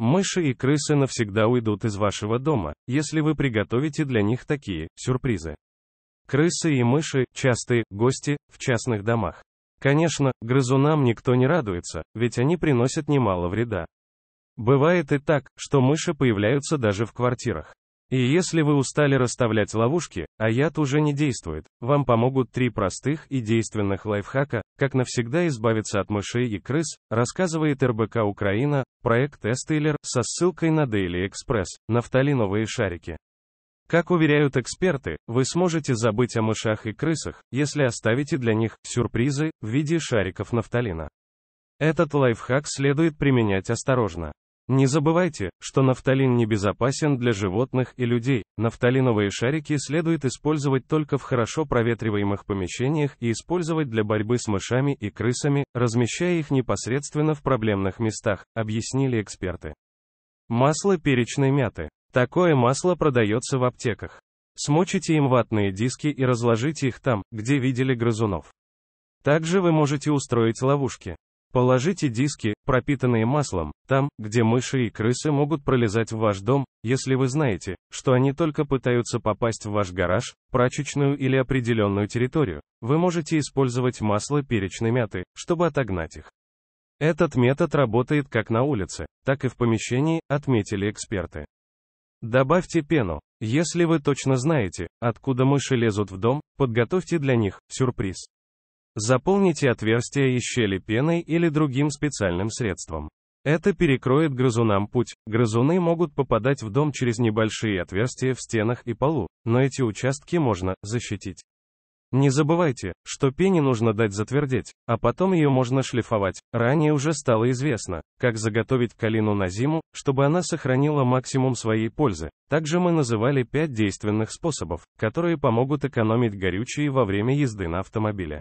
Мыши и крысы навсегда уйдут из вашего дома, если вы приготовите для них такие сюрпризы. Крысы и мыши – частые гости в частных домах. Конечно, грызунам никто не радуется, ведь они приносят немало вреда. Бывает и так, что мыши появляются даже в квартирах. И если вы устали расставлять ловушки, а яд уже не действует, вам помогут три простых и действенных лайфхака, как навсегда избавиться от мышей и крыс, рассказывает РБК Украина, проект Эстейлер, со ссылкой на Daily Express, нафталиновые шарики. Как уверяют эксперты, вы сможете забыть о мышах и крысах, если оставите для них сюрпризы в виде шариков нафталина. Этот лайфхак следует применять осторожно. Не забывайте, что нафталин небезопасен для животных и людей. Нафталиновые шарики следует использовать только в хорошо проветриваемых помещениях и использовать для борьбы с мышами и крысами, размещая их непосредственно в проблемных местах, объяснили эксперты. Масло перечной мяты. Такое масло продается в аптеках. Смочите им ватные диски и разложите их там, где видели грызунов. Также вы можете устроить ловушки. Положите диски, пропитанные маслом, там, где мыши и крысы могут пролезать в ваш дом, если вы знаете, что они только пытаются попасть в ваш гараж, прачечную или определенную территорию. Вы можете использовать масло перечной мяты, чтобы отогнать их. Этот метод работает как на улице, так и в помещении, отметили эксперты. Добавьте пену. Если вы точно знаете, откуда мыши лезут в дом, подготовьте для них сюрприз. Заполните отверстия и щели пеной или другим специальным средством. Это перекроет грызунам путь. Грызуны могут попадать в дом через небольшие отверстия в стенах и полу, но эти участки можно защитить. Не забывайте, что пене нужно дать затвердеть, а потом ее можно шлифовать. Ранее уже стало известно, как заготовить калину на зиму, чтобы она сохранила максимум своей пользы. Также мы называли пять действенных способов, которые помогут экономить горючее во время езды на автомобиле.